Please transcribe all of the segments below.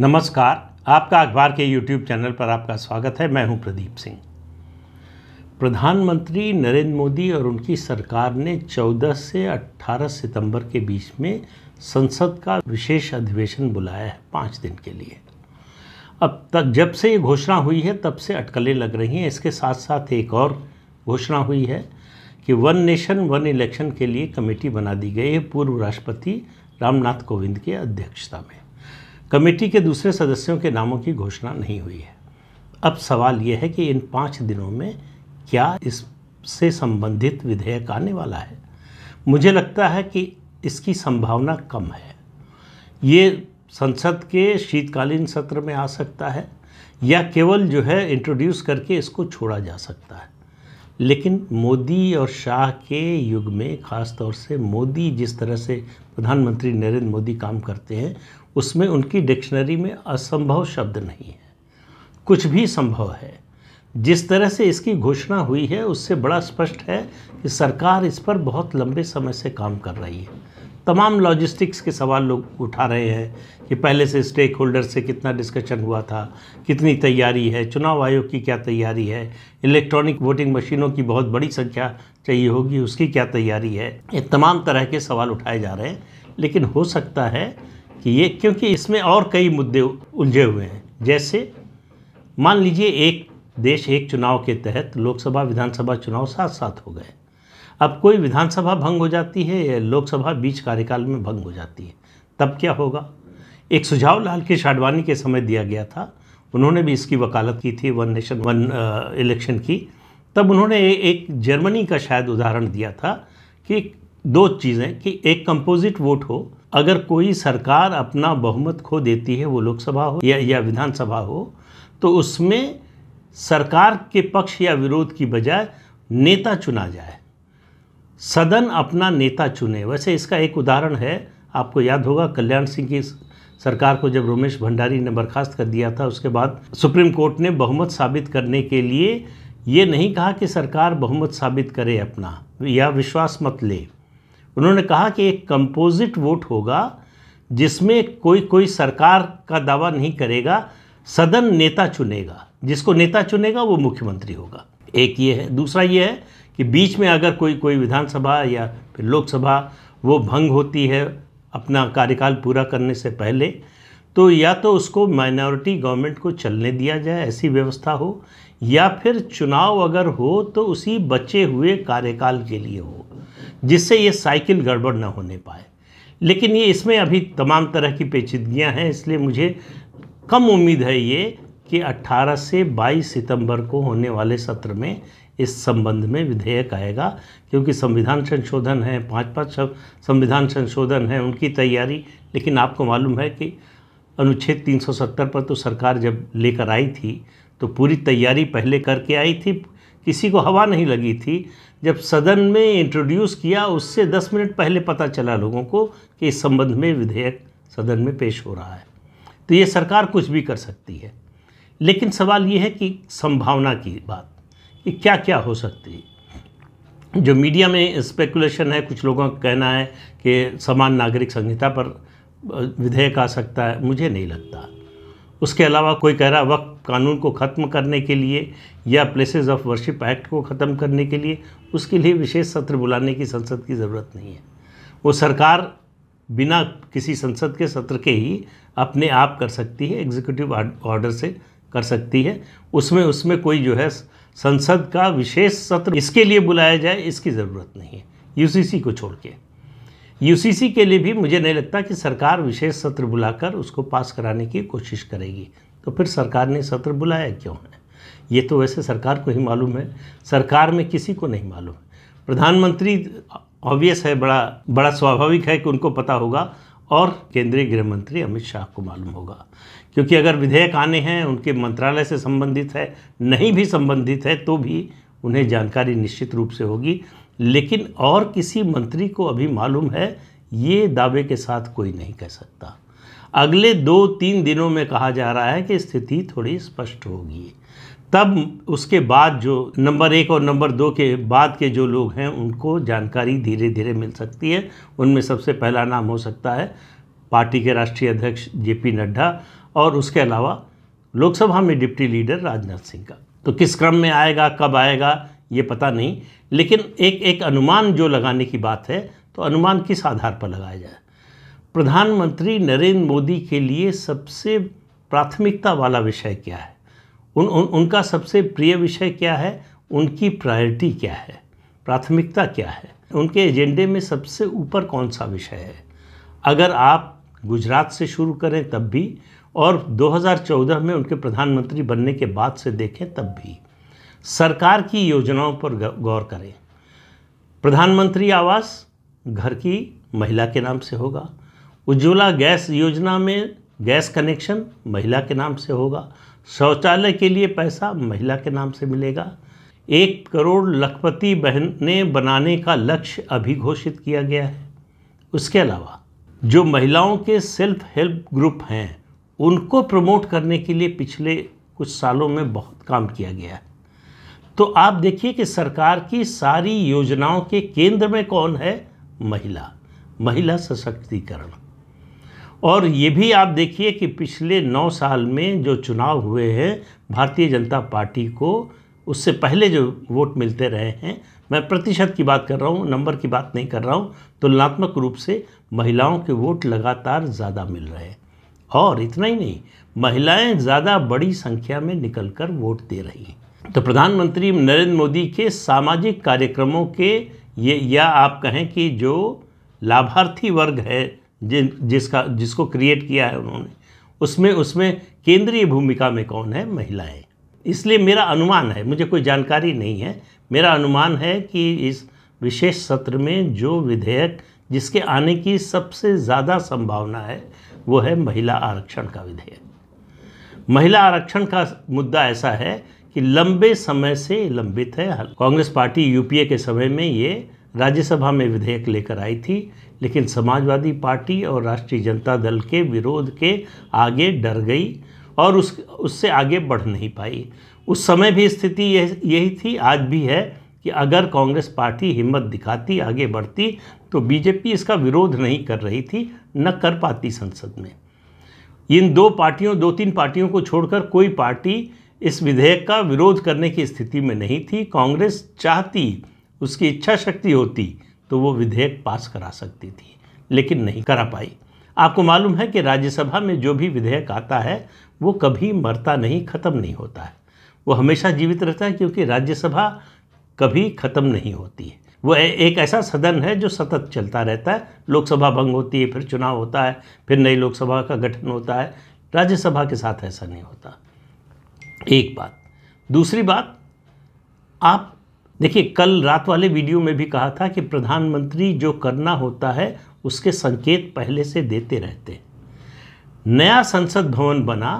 नमस्कार आपका अखबार के यूट्यूब चैनल पर आपका स्वागत है मैं हूं प्रदीप सिंह प्रधानमंत्री नरेंद्र मोदी और उनकी सरकार ने 14 से 18 सितंबर के बीच में संसद का विशेष अधिवेशन बुलाया है पाँच दिन के लिए अब तक जब से ये घोषणा हुई है तब से अटकलें लग रही हैं इसके साथ साथ एक और घोषणा हुई है कि वन नेशन वन इलेक्शन के लिए कमेटी बना दी गई है पूर्व राष्ट्रपति रामनाथ कोविंद की अध्यक्षता में कमेटी के दूसरे सदस्यों के नामों की घोषणा नहीं हुई है अब सवाल यह है कि इन पाँच दिनों में क्या इससे संबंधित विधेयक आने वाला है मुझे लगता है कि इसकी संभावना कम है ये संसद के शीतकालीन सत्र में आ सकता है या केवल जो है इंट्रोड्यूस करके इसको छोड़ा जा सकता है लेकिन मोदी और शाह के युग में ख़ास तौर से मोदी जिस तरह से प्रधानमंत्री नरेंद्र मोदी काम करते हैं उसमें उनकी डिक्शनरी में असंभव शब्द नहीं है कुछ भी संभव है जिस तरह से इसकी घोषणा हुई है उससे बड़ा स्पष्ट है कि सरकार इस पर बहुत लंबे समय से काम कर रही है तमाम लॉजिस्टिक्स के सवाल लोग उठा रहे हैं कि पहले से स्टेक होल्डर से कितना डिस्कशन हुआ था कितनी तैयारी है चुनाव आयोग की क्या तैयारी है इलेक्ट्रॉनिक वोटिंग मशीनों की बहुत बड़ी संख्या चाहिए होगी उसकी क्या तैयारी है ये तमाम तरह के सवाल उठाए जा रहे हैं लेकिन हो सकता है कि ये क्योंकि इसमें और कई मुद्दे उलझे हुए हैं जैसे मान लीजिए एक देश एक चुनाव के तहत लोकसभा विधानसभा चुनाव साथ साथ हो गए अब कोई विधानसभा भंग हो जाती है या लोकसभा बीच कार्यकाल में भंग हो जाती है तब क्या होगा एक सुझाव लाल के शाडवानी के समय दिया गया था उन्होंने भी इसकी वकालत की थी वन नेशन वन इलेक्शन की तब उन्होंने एक जर्मनी का शायद उदाहरण दिया था कि दो चीज़ें कि एक कंपोजिट वोट हो अगर कोई सरकार अपना बहुमत खो देती है वो लोकसभा हो या या विधानसभा हो तो उसमें सरकार के पक्ष या विरोध की बजाय नेता चुना जाए सदन अपना नेता चुने वैसे इसका एक उदाहरण है आपको याद होगा कल्याण सिंह की सरकार को जब रोमेश भंडारी ने बर्खास्त कर दिया था उसके बाद सुप्रीम कोर्ट ने बहुमत साबित करने के लिए ये नहीं कहा कि सरकार बहुमत साबित करे अपना या विश्वास मत ले उन्होंने कहा कि एक कंपोजिट वोट होगा जिसमें कोई कोई सरकार का दावा नहीं करेगा सदन नेता चुनेगा जिसको नेता चुनेगा वो मुख्यमंत्री होगा एक ये है दूसरा ये है कि बीच में अगर कोई कोई विधानसभा या फिर लोकसभा वो भंग होती है अपना कार्यकाल पूरा करने से पहले तो या तो उसको माइनॉरिटी गवर्नमेंट को चलने दिया जाए ऐसी व्यवस्था हो या फिर चुनाव अगर हो तो उसी बचे हुए कार्यकाल के लिए हो जिससे ये साइकिल गड़बड़ ना होने पाए लेकिन ये इसमें अभी तमाम तरह की पेचीदगियाँ हैं इसलिए मुझे कम उम्मीद है ये कि 18 से 22 सितंबर को होने वाले सत्र में इस संबंध में विधेयक आएगा क्योंकि संविधान संशोधन है पांच पांच संविधान संशोधन है उनकी तैयारी लेकिन आपको मालूम है कि अनुच्छेद 370 पर तो सरकार जब लेकर आई थी तो पूरी तैयारी पहले करके आई थी किसी को हवा नहीं लगी थी जब सदन में इंट्रोड्यूस किया उससे दस मिनट पहले पता चला लोगों को कि इस संबंध में विधेयक सदन में पेश हो रहा है तो ये सरकार कुछ भी कर सकती है लेकिन सवाल ये है कि संभावना की बात कि क्या क्या हो सकती है जो मीडिया में स्पेकुलेशन है कुछ लोगों का कहना है कि समान नागरिक संहिता पर विधेयक आ सकता है मुझे नहीं लगता उसके अलावा कोई कह रहा वक्त कानून को ख़त्म करने के लिए या प्लेसेस ऑफ वर्शिप एक्ट को ख़त्म करने के लिए उसके लिए विशेष सत्र बुलाने की संसद की ज़रूरत नहीं है वो सरकार बिना किसी संसद के सत्र के ही अपने आप कर सकती है एग्जीक्यूटिव ऑर्डर से कर सकती है उसमें उसमें कोई जो है संसद का विशेष सत्र इसके लिए बुलाया जाए इसकी ज़रूरत नहीं है यूसीसी को छोड़ के यूसीसी के लिए भी मुझे नहीं लगता कि सरकार विशेष सत्र बुलाकर उसको पास कराने की कोशिश करेगी तो फिर सरकार ने सत्र बुलाया क्यों है ये तो वैसे सरकार को ही मालूम है सरकार में किसी को नहीं मालूम प्रधानमंत्री ऑब्वियस है बड़ा बड़ा स्वाभाविक है कि उनको पता होगा और केंद्रीय गृह मंत्री अमित शाह को मालूम होगा क्योंकि अगर विधेयक आने हैं उनके मंत्रालय से संबंधित है नहीं भी संबंधित है तो भी उन्हें जानकारी निश्चित रूप से होगी लेकिन और किसी मंत्री को अभी मालूम है ये दावे के साथ कोई नहीं कह सकता अगले दो तीन दिनों में कहा जा रहा है कि स्थिति थोड़ी स्पष्ट होगी तब उसके बाद जो नंबर एक और नंबर दो के बाद के जो लोग हैं उनको जानकारी धीरे धीरे मिल सकती है उनमें सबसे पहला नाम हो सकता है पार्टी के राष्ट्रीय अध्यक्ष जे पी नड्डा और उसके अलावा लोकसभा में डिप्टी लीडर राजनाथ सिंह का तो किस क्रम में आएगा कब आएगा ये पता नहीं लेकिन एक एक अनुमान जो लगाने की बात है तो अनुमान किस आधार पर लगाया जाए प्रधानमंत्री नरेंद्र मोदी के लिए सबसे प्राथमिकता वाला विषय क्या है उन, उन उनका सबसे प्रिय विषय क्या है उनकी प्रायोरिटी क्या है प्राथमिकता क्या है उनके एजेंडे में सबसे ऊपर कौन सा विषय है अगर आप गुजरात से शुरू करें तब भी और 2014 में उनके प्रधानमंत्री बनने के बाद से देखें तब भी सरकार की योजनाओं पर गौर करें प्रधानमंत्री आवास घर की महिला के नाम से होगा उज्ज्वला गैस योजना में गैस कनेक्शन महिला के नाम से होगा शौचालय के लिए पैसा महिला के नाम से मिलेगा एक करोड़ लखपति बहनें बनाने का लक्ष्य अभी घोषित किया गया है उसके अलावा जो महिलाओं के सेल्फ हेल्प ग्रुप हैं उनको प्रमोट करने के लिए पिछले कुछ सालों में बहुत काम किया गया है तो आप देखिए कि सरकार की सारी योजनाओं के केंद्र में कौन है महिला महिला सशक्तिकरण और ये भी आप देखिए कि पिछले नौ साल में जो चुनाव हुए हैं भारतीय जनता पार्टी को उससे पहले जो वोट मिलते रहे हैं मैं प्रतिशत की बात कर रहा हूँ नंबर की बात नहीं कर रहा हूँ तुलनात्मक तो रूप से महिलाओं के वोट लगातार ज़्यादा मिल रहे हैं और इतना ही नहीं महिलाएं ज़्यादा बड़ी संख्या में निकलकर वोट दे रही हैं तो प्रधानमंत्री नरेंद्र मोदी के सामाजिक कार्यक्रमों के ये या आप कहें कि जो लाभार्थी वर्ग है जिन जिसका जिसको क्रिएट किया है उन्होंने उसमें उसमें केंद्रीय भूमिका में कौन है महिलाएं इसलिए मेरा अनुमान है मुझे कोई जानकारी नहीं है मेरा अनुमान है कि इस विशेष सत्र में जो विधेयक जिसके आने की सबसे ज़्यादा संभावना है वो है महिला आरक्षण का विधेयक महिला आरक्षण का मुद्दा ऐसा है कि लंबे समय से लंबित है कांग्रेस पार्टी यूपीए के समय में ये राज्यसभा में विधेयक लेकर आई थी लेकिन समाजवादी पार्टी और राष्ट्रीय जनता दल के विरोध के आगे डर गई और उस उससे आगे बढ़ नहीं पाई उस समय भी स्थिति यही थी आज भी है कि अगर कांग्रेस पार्टी हिम्मत दिखाती आगे बढ़ती तो बीजेपी इसका विरोध नहीं कर रही थी न कर पाती संसद में इन दो पार्टियों दो तीन पार्टियों को छोड़कर कोई पार्टी इस विधेयक का विरोध करने की स्थिति में नहीं थी कांग्रेस चाहती उसकी इच्छा शक्ति होती तो वो विधेयक पास करा सकती थी लेकिन नहीं करा पाई आपको मालूम है कि राज्यसभा में जो भी विधेयक आता है वो कभी मरता नहीं ख़त्म नहीं होता है वो हमेशा जीवित रहता है क्योंकि राज्यसभा कभी ख़त्म नहीं होती है वो एक ऐसा सदन है जो सतत चलता रहता है लोकसभा भंग होती है फिर चुनाव होता है फिर नई लोकसभा का गठन होता है राज्यसभा के साथ ऐसा नहीं होता एक बात दूसरी बात आप देखिए कल रात वाले वीडियो में भी कहा था कि प्रधानमंत्री जो करना होता है उसके संकेत पहले से देते रहते हैं नया संसद भवन बना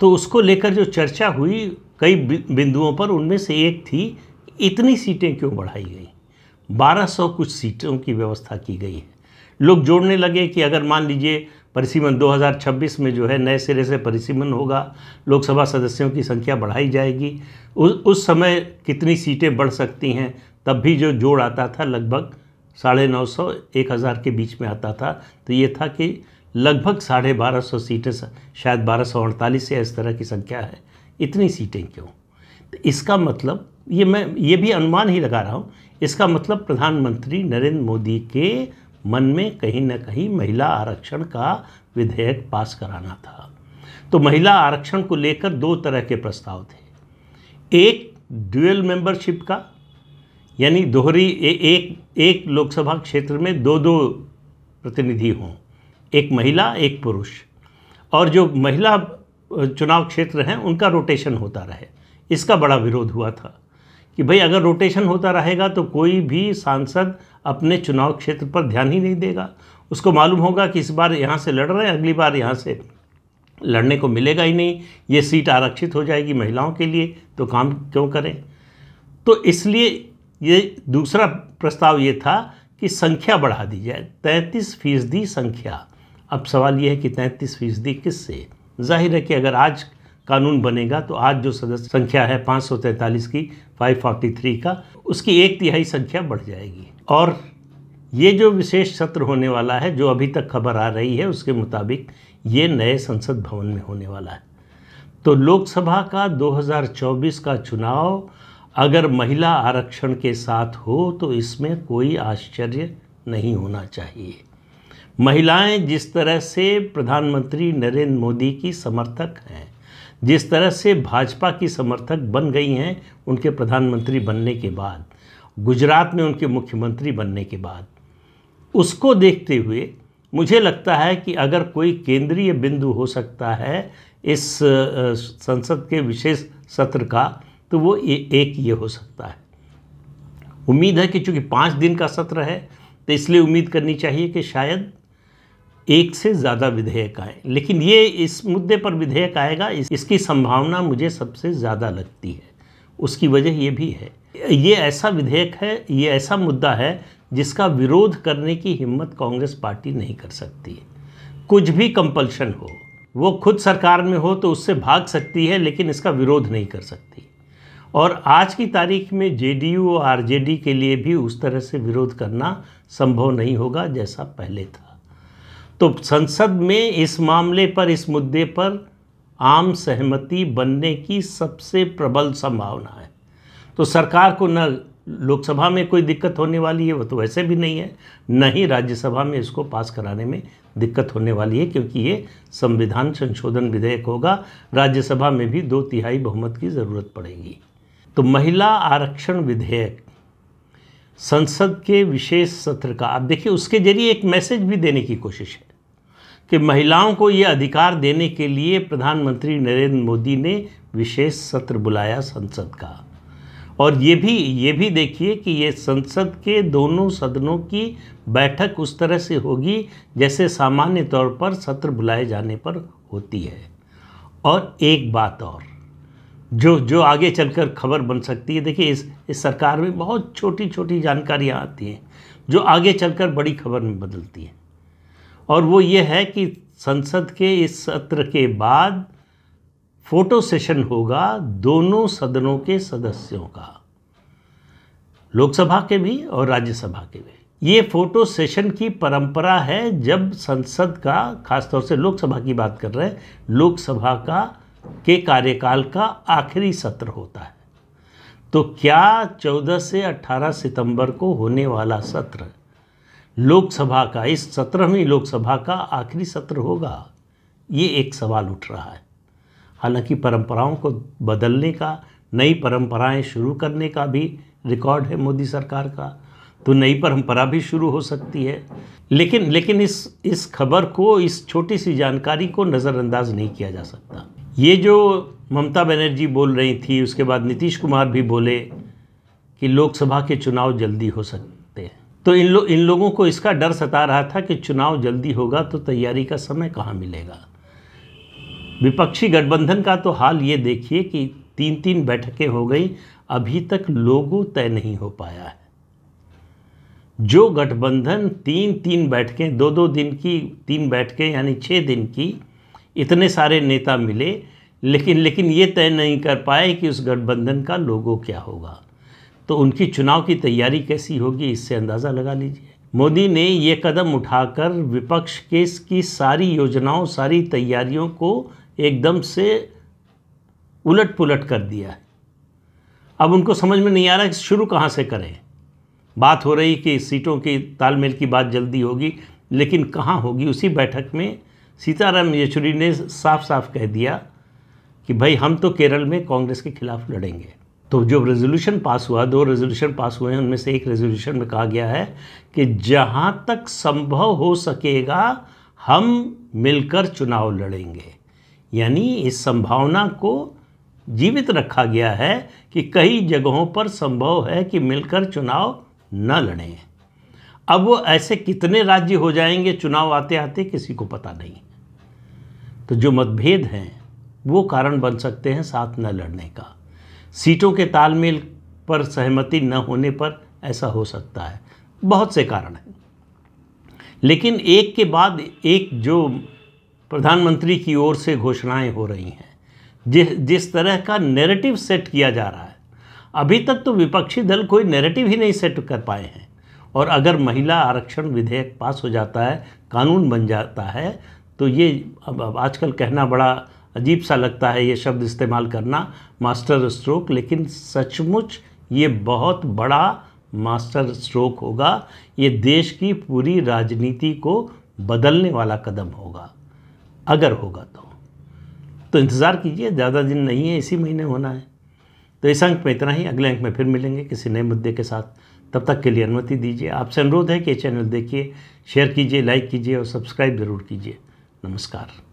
तो उसको लेकर जो चर्चा हुई कई बिंदुओं पर उनमें से एक थी इतनी सीटें क्यों बढ़ाई गई 1200 कुछ सीटों की व्यवस्था की गई है लोग जोड़ने लगे कि अगर मान लीजिए परिसीमन 2026 में जो है नए सिरे से परिसीमन होगा लोकसभा सदस्यों की संख्या बढ़ाई जाएगी उस उस समय कितनी सीटें बढ़ सकती हैं तब भी जो जोड़ आता था लगभग साढ़े नौ सौ एक हज़ार के बीच में आता था तो ये था कि लगभग साढ़े बारह सौ सीटें शायद बारह सौ अड़तालीस या इस तरह की संख्या है इतनी सीटें क्यों तो इसका मतलब ये मैं ये भी अनुमान ही लगा रहा हूँ इसका मतलब प्रधानमंत्री नरेंद्र मोदी के मन में कहीं ना कहीं महिला आरक्षण का विधेयक पास कराना था तो महिला आरक्षण को लेकर दो तरह के प्रस्ताव थे एक ड्यूएल मेंबरशिप का यानी दोहरी ए, एक एक लोकसभा क्षेत्र में दो दो प्रतिनिधि हों एक महिला एक पुरुष और जो महिला चुनाव क्षेत्र हैं उनका रोटेशन होता रहे इसका बड़ा विरोध हुआ था कि भाई अगर रोटेशन होता रहेगा तो कोई भी सांसद अपने चुनाव क्षेत्र पर ध्यान ही नहीं देगा उसको मालूम होगा कि इस बार यहाँ से लड़ रहे हैं अगली बार यहाँ से लड़ने को मिलेगा ही नहीं ये सीट आरक्षित हो जाएगी महिलाओं के लिए तो काम क्यों करें तो इसलिए ये दूसरा प्रस्ताव ये था कि संख्या बढ़ा दी जाए तैंतीस फीसदी संख्या अब सवाल ये है कि तैंतीस फीसदी किससे जाहिर है कि अगर आज कानून बनेगा तो आज जो सदस्य संख्या है पाँच की 543 का उसकी एक तिहाई संख्या बढ़ जाएगी और ये जो विशेष सत्र होने वाला है जो अभी तक खबर आ रही है उसके मुताबिक ये नए संसद भवन में होने वाला है तो लोकसभा का 2024 का चुनाव अगर महिला आरक्षण के साथ हो तो इसमें कोई आश्चर्य नहीं होना चाहिए महिलाएं जिस तरह से प्रधानमंत्री नरेंद्र मोदी की समर्थक हैं जिस तरह से भाजपा की समर्थक बन गई हैं उनके प्रधानमंत्री बनने के बाद गुजरात में उनके मुख्यमंत्री बनने के बाद उसको देखते हुए मुझे लगता है कि अगर कोई केंद्रीय बिंदु हो सकता है इस संसद के विशेष सत्र का तो वो एक ये हो सकता है उम्मीद है कि चूँकि पाँच दिन का सत्र है तो इसलिए उम्मीद करनी चाहिए कि शायद एक से ज़्यादा विधेयक आए लेकिन ये इस मुद्दे पर विधेयक आएगा इस, इसकी संभावना मुझे सबसे ज़्यादा लगती है उसकी वजह ये भी है ये ऐसा विधेयक है ये ऐसा मुद्दा है जिसका विरोध करने की हिम्मत कांग्रेस पार्टी नहीं कर सकती कुछ भी कंपल्शन हो वो खुद सरकार में हो तो उससे भाग सकती है लेकिन इसका विरोध नहीं कर सकती और आज की तारीख में जेडीयू और आरजेडी के लिए भी उस तरह से विरोध करना संभव नहीं होगा जैसा पहले था तो संसद में इस मामले पर इस मुद्दे पर आम सहमति बनने की सबसे प्रबल संभावना है तो सरकार को न लोकसभा में कोई दिक्कत होने वाली है वो तो वैसे भी नहीं है न ही राज्यसभा में इसको पास कराने में दिक्कत होने वाली है क्योंकि ये संविधान संशोधन विधेयक होगा राज्यसभा में भी दो तिहाई बहुमत की ज़रूरत पड़ेगी तो महिला आरक्षण विधेयक संसद के विशेष सत्र का आप देखिए उसके जरिए एक मैसेज भी देने की कोशिश है कि महिलाओं को ये अधिकार देने के लिए प्रधानमंत्री नरेंद्र मोदी ने विशेष सत्र बुलाया संसद का और ये भी ये भी देखिए कि ये संसद के दोनों सदनों की बैठक उस तरह से होगी जैसे सामान्य तौर पर सत्र बुलाए जाने पर होती है और एक बात और जो जो आगे चलकर खबर बन सकती है देखिए इस इस सरकार में बहुत छोटी छोटी जानकारियाँ आती हैं जो आगे चलकर बड़ी खबर में बदलती हैं और वो ये है कि संसद के इस सत्र के बाद फोटो सेशन होगा दोनों सदनों के सदस्यों का लोकसभा के भी और राज्यसभा के भी ये फोटो सेशन की परंपरा है जब संसद का खासतौर से लोकसभा की बात कर रहे हैं लोकसभा का के कार्यकाल का आखिरी सत्र होता है तो क्या 14 से 18 सितंबर को होने वाला सत्र लोकसभा का इस सत्रहवीं लोकसभा का आखिरी सत्र होगा ये एक सवाल उठ रहा है हालांकि परंपराओं को बदलने का नई परंपराएं शुरू करने का भी रिकॉर्ड है मोदी सरकार का तो नई परंपरा भी शुरू हो सकती है लेकिन लेकिन इस इस खबर को इस छोटी सी जानकारी को नज़रअंदाज नहीं किया जा सकता ये जो ममता बनर्जी बोल रही थी उसके बाद नीतीश कुमार भी बोले कि लोकसभा के चुनाव जल्दी हो सकते तो इन लोग इन लोगों को इसका डर सता रहा था कि चुनाव जल्दी होगा तो तैयारी का समय कहाँ मिलेगा विपक्षी गठबंधन का तो हाल ये देखिए कि तीन तीन बैठकें हो गई अभी तक लोगों तय नहीं हो पाया है जो गठबंधन तीन तीन बैठकें दो दो दिन की तीन बैठकें यानी छः दिन की इतने सारे नेता मिले लेकिन लेकिन ये तय नहीं कर पाए कि उस गठबंधन का लोगों क्या होगा तो उनकी चुनाव की तैयारी कैसी होगी इससे अंदाज़ा लगा लीजिए मोदी ने ये कदम उठाकर विपक्ष के की सारी योजनाओं सारी तैयारियों को एकदम से उलट पुलट कर दिया है अब उनको समझ में नहीं आ रहा कि शुरू कहाँ से करें बात हो रही कि सीटों की तालमेल की बात जल्दी होगी लेकिन कहाँ होगी उसी बैठक में सीताराम येचुरी ने साफ साफ कह दिया कि भाई हम तो केरल में कांग्रेस के खिलाफ लड़ेंगे तो जो रेजोल्यूशन पास हुआ दो रेजोल्यूशन पास हुए हैं उनमें से एक रेजोल्यूशन में कहा गया है कि जहाँ तक संभव हो सकेगा हम मिलकर चुनाव लड़ेंगे यानी इस संभावना को जीवित रखा गया है कि कई जगहों पर संभव है कि मिलकर चुनाव न लड़ें अब वो ऐसे कितने राज्य हो जाएंगे चुनाव आते आते किसी को पता नहीं तो जो मतभेद हैं वो कारण बन सकते हैं साथ न लड़ने का सीटों के तालमेल पर सहमति न होने पर ऐसा हो सकता है बहुत से कारण हैं लेकिन एक के बाद एक जो प्रधानमंत्री की ओर से घोषणाएं हो रही हैं जिस जिस तरह का नैरेटिव सेट किया जा रहा है अभी तक तो विपक्षी दल कोई नैरेटिव ही नहीं सेट कर पाए हैं और अगर महिला आरक्षण विधेयक पास हो जाता है कानून बन जाता है तो ये अब, अब आजकल कहना बड़ा अजीब सा लगता है ये शब्द इस्तेमाल करना मास्टर स्ट्रोक लेकिन सचमुच ये बहुत बड़ा मास्टर स्ट्रोक होगा ये देश की पूरी राजनीति को बदलने वाला कदम होगा अगर होगा तो तो इंतज़ार कीजिए ज़्यादा दिन नहीं है इसी महीने होना है तो इस अंक में इतना ही अगले अंक में फिर मिलेंगे किसी नए मुद्दे के साथ तब तक के लिए अनुमति दीजिए आपसे अनुरोध है कि चैनल देखिए शेयर कीजिए लाइक कीजिए और सब्सक्राइब ज़रूर कीजिए नमस्कार